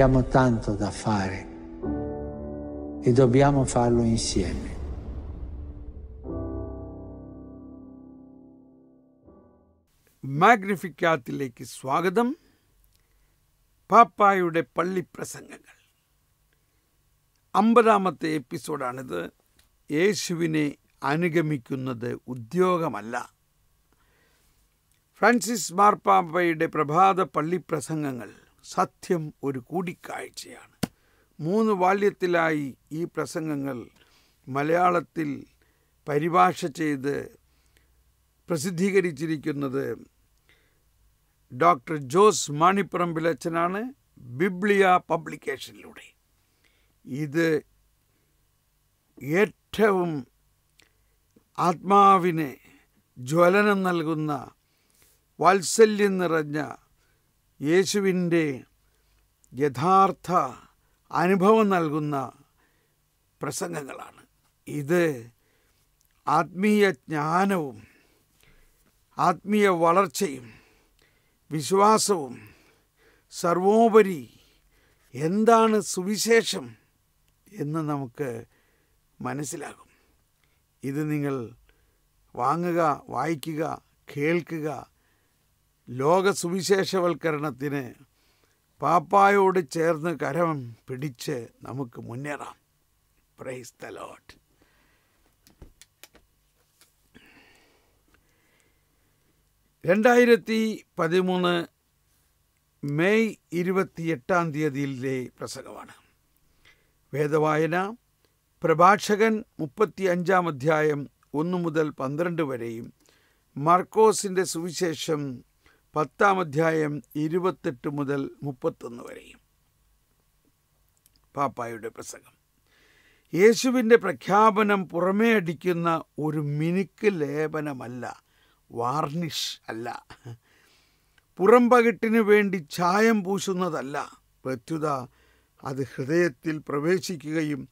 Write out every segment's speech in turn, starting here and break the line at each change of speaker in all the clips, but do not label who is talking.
Abbiamo tanto da fare e dobbiamo farlo insieme. മാഗ്നിഫിക്കാത്തിലേക്ക് സ്വാഗതം പാപ്പായുടെ പള്ളിപ്രസംഗങ്ങൾ അമ്പതാമത്തെ എപ്പിസോഡാണിത് യേശുവിനെ അനുഗമിക്കുന്നത് ഉദ്യോഗമല്ല Francis മാർപ്പാപ്പയുടെ പ്രഭാത പള്ളിപ്രസംഗങ്ങൾ സത്യം ഒരു കൂടിക്കാഴ്ചയാണ് മൂന്ന് ബാല്യത്തിലായി ഈ പ്രസംഗങ്ങൾ മലയാളത്തിൽ പരിഭാഷ ചെയ്ത് പ്രസിദ്ധീകരിച്ചിരിക്കുന്നത് ഡോക്ടർ ജോസ് മാണിപ്പറമ്പിലച്ചനാണ് ബിബ്ലിയ പബ്ലിക്കേഷനിലൂടെ ഇത് ഏറ്റവും ആത്മാവിന് ജ്വലനം നൽകുന്ന വാത്സല്യം നിറഞ്ഞ യേശുവിൻ്റെ യഥാർത്ഥ അനുഭവം നൽകുന്ന പ്രസംഗങ്ങളാണ് ഇത് ആത്മീയ ജ്ഞാനവും ആത്മീയ വളർച്ചയും വിശ്വാസവും സർവോപരി എന്താണ് സുവിശേഷം എന്ന് നമുക്ക് മനസ്സിലാകും ഇത് നിങ്ങൾ വാങ്ങുക വായിക്കുക കേൾക്കുക ലോക സുവിശേഷവൽക്കരണത്തിന് പാപ്പായോട് ചേർന്ന് കരം പിടിച്ച് നമുക്ക് മുന്നേറാം പ്രൈസ് ദ ലോട്ട് രണ്ടായിരത്തി പതിമൂന്ന് മെയ് ഇരുപത്തിയെട്ടാം തീയതിയിലെ പ്രസംഗമാണ് വേദവായന പ്രഭാഷകൻ മുപ്പത്തി അഞ്ചാം അധ്യായം ഒന്നു മുതൽ പന്ത്രണ്ട് വരെയും മർക്കോസിൻ്റെ സുവിശേഷം പത്താം അധ്യായം ഇരുപത്തെട്ട് മുതൽ മുപ്പത്തൊന്ന് വരെയും പാപ്പായുടെ പ്രസംഗം യേശുവിൻ്റെ പ്രഖ്യാപനം പുറമേ അടിക്കുന്ന ഒരു മിനുക്ക് ലേപനമല്ല വാർണിഷ് അല്ല പുറം വേണ്ടി ചായം പൂശുന്നതല്ല പ്രത്യുത അത് ഹൃദയത്തിൽ പ്രവേശിക്കുകയും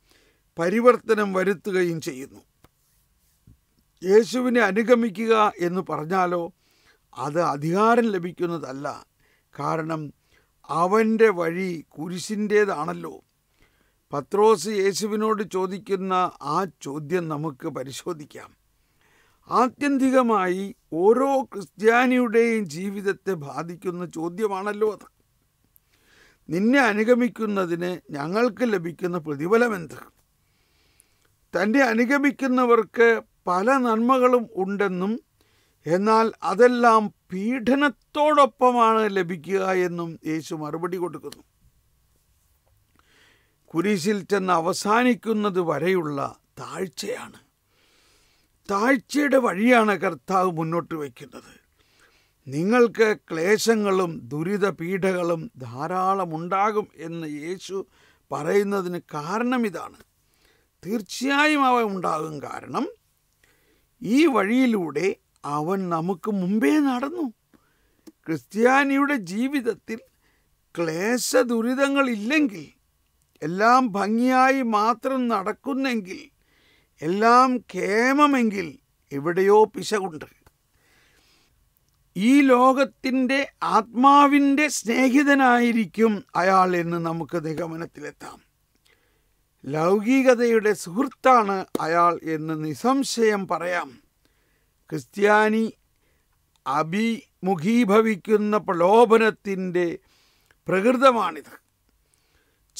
പരിവർത്തനം വരുത്തുകയും ചെയ്യുന്നു യേശുവിനെ അനുഗമിക്കുക എന്ന് പറഞ്ഞാലോ അത് അധികാരം ലഭിക്കുന്നതല്ല കാരണം അവൻ്റെ വഴി കുരിശിൻ്റേതാണല്ലോ പത്രോസ് യേശുവിനോട് ചോദിക്കുന്ന ആ ചോദ്യം നമുക്ക് പരിശോധിക്കാം ആത്യന്തികമായി ഓരോ ക്രിസ്ത്യാനിയുടെയും ജീവിതത്തെ ബാധിക്കുന്ന ചോദ്യമാണല്ലോ അത് നിന്നെ അനുഗമിക്കുന്നതിന് ഞങ്ങൾക്ക് ലഭിക്കുന്ന പ്രതിഫലമെന്ത് തൻ്റെ അനുഗമിക്കുന്നവർക്ക് പല നന്മകളും ഉണ്ടെന്നും എന്നാൽ അതെല്ലാം പീഡനത്തോടൊപ്പമാണ് ലഭിക്കുക എന്നും യേശു മറുപടി കൊടുക്കുന്നു കുരിശിൽ ചെന്ന് അവസാനിക്കുന്നത് വരെയുള്ള താഴ്ചയാണ് താഴ്ചയുടെ വഴിയാണ് കർത്താവ് മുന്നോട്ട് വയ്ക്കുന്നത് നിങ്ങൾക്ക് ക്ലേശങ്ങളും ദുരിത പീഠകളും ധാരാളം ഉണ്ടാകും എന്ന് യേശു പറയുന്നതിന് കാരണം ഇതാണ് തീർച്ചയായും അവ ഉണ്ടാകും കാരണം ഈ വഴിയിലൂടെ അവൻ നമുക്ക് മുമ്പേ നടന്നു ക്രിസ്ത്യാനിയുടെ ജീവിതത്തിൽ ക്ലേശ ദുരിതങ്ങളില്ലെങ്കിൽ എല്ലാം ഭംഗിയായി മാത്രം നടക്കുന്നെങ്കിൽ എല്ലാം ക്ഷേമമെങ്കിൽ എവിടെയോ പിശകുണ്ട് ഈ ലോകത്തിൻ്റെ ആത്മാവിൻ്റെ സ്നേഹിതനായിരിക്കും അയാൾ എന്ന് നമുക്ക് നിഗമനത്തിലെത്താം ലൗകികതയുടെ സുഹൃത്താണ് അയാൾ എന്ന് നിസംശയം പറയാം ക്രിസ്ത്യാനി അഭിമുഖീഭവിക്കുന്ന പ്രലോഭനത്തിൻ്റെ പ്രകൃതമാണിത്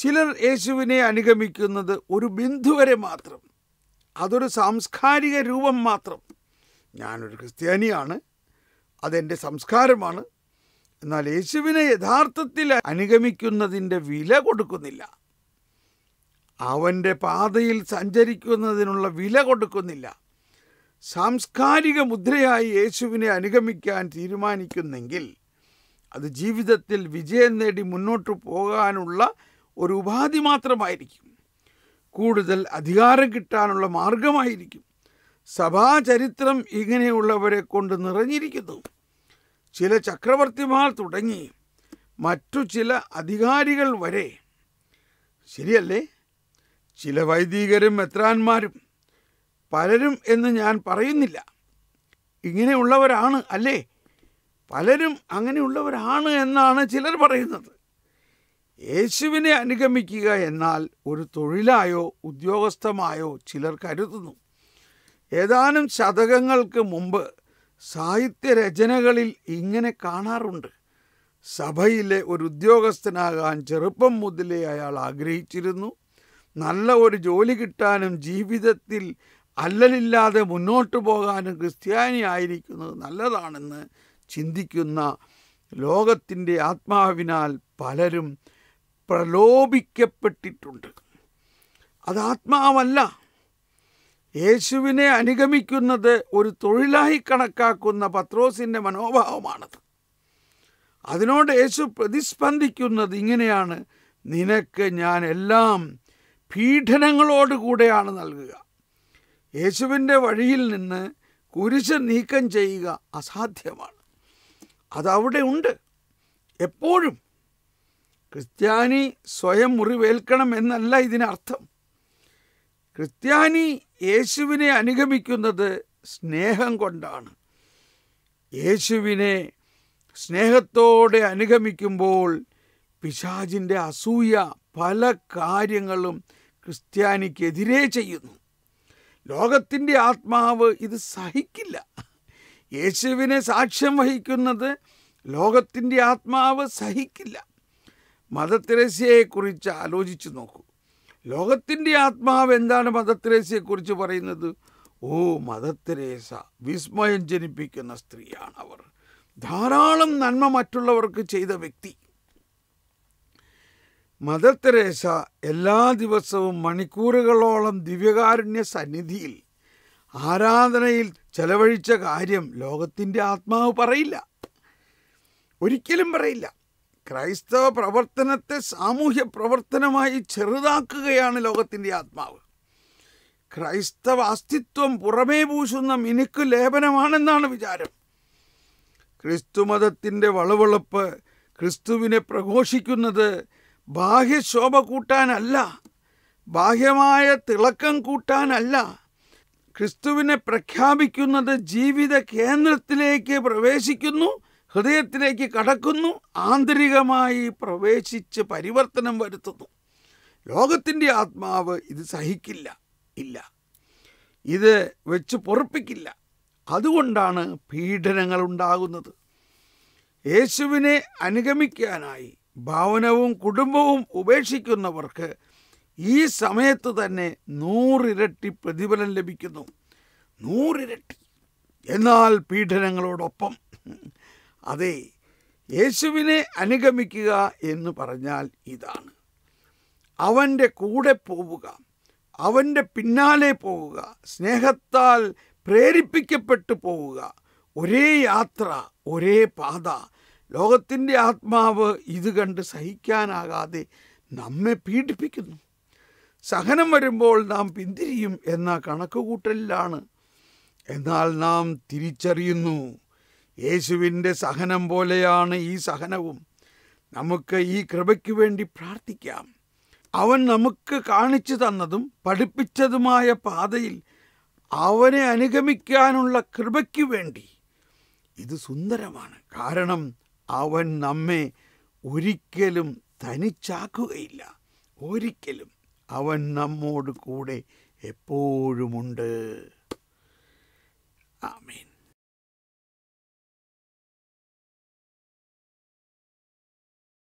ചിലർ യേശുവിനെ അനുഗമിക്കുന്നത് ഒരു ബിന്ദു വരെ മാത്രം അതൊരു സാംസ്കാരിക രൂപം മാത്രം ഞാനൊരു ക്രിസ്ത്യാനിയാണ് അതെൻ്റെ സംസ്കാരമാണ് എന്നാൽ യേശുവിനെ യഥാർത്ഥത്തിൽ അനുഗമിക്കുന്നതിൻ്റെ വില കൊടുക്കുന്നില്ല അവൻ്റെ പാതയിൽ സഞ്ചരിക്കുന്നതിനുള്ള വില കൊടുക്കുന്നില്ല സാംസ്കാരിക മുദ്രയായി യേശുവിനെ അനുഗമിക്കാൻ തീരുമാനിക്കുന്നെങ്കിൽ അത് ജീവിതത്തിൽ വിജയം നേടി മുന്നോട്ട് പോകാനുള്ള ഒരു ഉപാധി മാത്രമായിരിക്കും കൂടുതൽ അധികാരം കിട്ടാനുള്ള മാർഗമായിരിക്കും സഭാചരിത്രം ഇങ്ങനെയുള്ളവരെ കൊണ്ട് നിറഞ്ഞിരിക്കുന്നു ചില ചക്രവർത്തിമാർ തുടങ്ങി മറ്റു ചില അധികാരികൾ വരെ ശരിയല്ലേ ചില വൈദികരും മെത്രാന്മാരും പലരും എന്ന് ഞാൻ പറയുന്നില്ല ഇങ്ങനെയുള്ളവരാണ് അല്ലേ പലരും അങ്ങനെയുള്ളവരാണ് എന്നാണ് ചിലർ പറയുന്നത് യേശുവിനെ അനുഗമിക്കുക എന്നാൽ ഒരു തൊഴിലായോ ഉദ്യോഗസ്ഥമായോ ചിലർ കരുതുന്നു ഏതാനും ശതകങ്ങൾക്ക് മുമ്പ് സാഹിത്യരചനകളിൽ ഇങ്ങനെ കാണാറുണ്ട് സഭയിലെ ഒരു ഉദ്യോഗസ്ഥനാകാൻ ചെറുപ്പം മുതലേ അയാൾ ആഗ്രഹിച്ചിരുന്നു നല്ല ഒരു ജോലി കിട്ടാനും ജീവിതത്തിൽ അല്ലലില്ലാതെ മുന്നോട്ട് പോകാനും ക്രിസ്ത്യാനി ആയിരിക്കുന്നത് നല്ലതാണെന്ന് ചിന്തിക്കുന്ന ലോകത്തിൻ്റെ ആത്മാവിനാൽ പലരും പ്രലോഭിക്കപ്പെട്ടിട്ടുണ്ട് അത് ആത്മാവല്ല യേശുവിനെ അനുഗമിക്കുന്നത് ഒരു തൊഴിലായി കണക്കാക്കുന്ന പത്രോസിൻ്റെ മനോഭാവമാണത് അതിനോട് യേശു പ്രതിസ്പന്ദിക്കുന്നത് ഇങ്ങനെയാണ് നിനക്ക് ഞാൻ എല്ലാം പീഡനങ്ങളോടുകൂടെയാണ് നൽകുക യേശുവിൻ്റെ വഴിയിൽ നിന്ന് കുരിശ് നീക്കം ചെയ്യുക അസാധ്യമാണ് അതവിടെ ഉണ്ട് എപ്പോഴും ക്രിസ്ത്യാനി സ്വയം മുറിവേൽക്കണം എന്നല്ല ഇതിനർത്ഥം ക്രിസ്ത്യാനി യേശുവിനെ അനുഗമിക്കുന്നത് സ്നേഹം കൊണ്ടാണ് യേശുവിനെ സ്നേഹത്തോടെ അനുഗമിക്കുമ്പോൾ പിശാജിൻ്റെ അസൂയ പല കാര്യങ്ങളും ക്രിസ്ത്യാനിക്കെതിരെ ചെയ്യുന്നു ലോകത്തിൻ്റെ ആത്മാവ് ഇത് സഹിക്കില്ല യേശുവിനെ സാക്ഷ്യം വഹിക്കുന്നത് ലോകത്തിൻ്റെ ആത്മാവ് സഹിക്കില്ല മദർ തെരേസയെക്കുറിച്ച് ആലോചിച്ച് നോക്കൂ ലോകത്തിൻ്റെ ആത്മാവ് എന്താണ് മദർ പറയുന്നത് ഓ മദർ വിസ്മയം ജനിപ്പിക്കുന്ന സ്ത്രീയാണ് അവർ ധാരാളം നന്മ മറ്റുള്ളവർക്ക് ചെയ്ത വ്യക്തി മദർ തെരേസ എല്ലാ ദിവസവും മണിക്കൂറുകളോളം ദിവ്യകാരുണ്യ സന്നിധിയിൽ ആരാധനയിൽ ചെലവഴിച്ച കാര്യം ലോകത്തിൻ്റെ ആത്മാവ് പറയില്ല ഒരിക്കലും പറയില്ല ക്രൈസ്തവ പ്രവർത്തനത്തെ സാമൂഹ്യ പ്രവർത്തനമായി ചെറുതാക്കുകയാണ് ലോകത്തിൻ്റെ ആത്മാവ് ക്രൈസ്തവ അസ്തിത്വം പുറമേ പൂശുന്ന മിനുക്ക് ലേപനമാണെന്നാണ് വിചാരം ക്രിസ്തുമതത്തിൻ്റെ വളവളപ്പ് ക്രിസ്തുവിനെ പ്രഘോഷിക്കുന്നത് ബാഹ്യശോഭ കൂട്ടാനല്ല ബാഹ്യമായ തിളക്കം കൂട്ടാനല്ല ക്രിസ്തുവിനെ പ്രഖ്യാപിക്കുന്നത് ജീവിത കേന്ദ്രത്തിലേക്ക് പ്രവേശിക്കുന്നു ഹൃദയത്തിലേക്ക് കടക്കുന്നു ആന്തരികമായി പ്രവേശിച്ച് പരിവർത്തനം വരുത്തുന്നു ലോകത്തിൻ്റെ ആത്മാവ് ഇത് സഹിക്കില്ല ഇല്ല ഇത് വെച്ച് പൊറപ്പിക്കില്ല അതുകൊണ്ടാണ് പീഡനങ്ങൾ ഉണ്ടാകുന്നത് യേശുവിനെ അനുഗമിക്കാനായി ഭവനവും കുടുംബവും ഉപേക്ഷിക്കുന്നവർക്ക് ഈ സമയത്ത് തന്നെ നൂറിരട്ടി പ്രതിഫലം ലഭിക്കുന്നു നൂറിരട്ടി എന്നാൽ പീഡനങ്ങളോടൊപ്പം അതെ യേശുവിനെ അനുഗമിക്കുക എന്ന് പറഞ്ഞാൽ ഇതാണ് അവൻ്റെ കൂടെ പോവുക അവൻ്റെ പിന്നാലെ പോവുക സ്നേഹത്താൽ പ്രേരിപ്പിക്കപ്പെട്ടു പോവുക ഒരേ യാത്ര ഒരേ പാത ലോകത്തിൻ്റെ ആത്മാവ് ഇത് കണ്ട് സഹിക്കാനാകാതെ നമ്മെ പീഡിപ്പിക്കുന്നു സഹനം വരുമ്പോൾ നാം പിന്തിരിയും എന്ന കണക്കുകൂട്ടലിലാണ് എന്നാൽ നാം തിരിച്ചറിയുന്നു യേശുവിൻ്റെ സഹനം പോലെയാണ് ഈ സഹനവും നമുക്ക് ഈ കൃപയ്ക്ക് വേണ്ടി പ്രാർത്ഥിക്കാം അവൻ നമുക്ക് കാണിച്ചു തന്നതും പഠിപ്പിച്ചതുമായ പാതയിൽ അവനെ അനുഗമിക്കാനുള്ള കൃപയ്ക്ക് വേണ്ടി ഇത് സുന്ദരമാണ് കാരണം അവൻ നമ്മെ ഒരിക്കലും തനിച്ചാക്കുകയില്ല ഒരിക്കലും അവൻ നമ്മോട് കൂടെ എപ്പോഴുമുണ്ട് ആമീൻ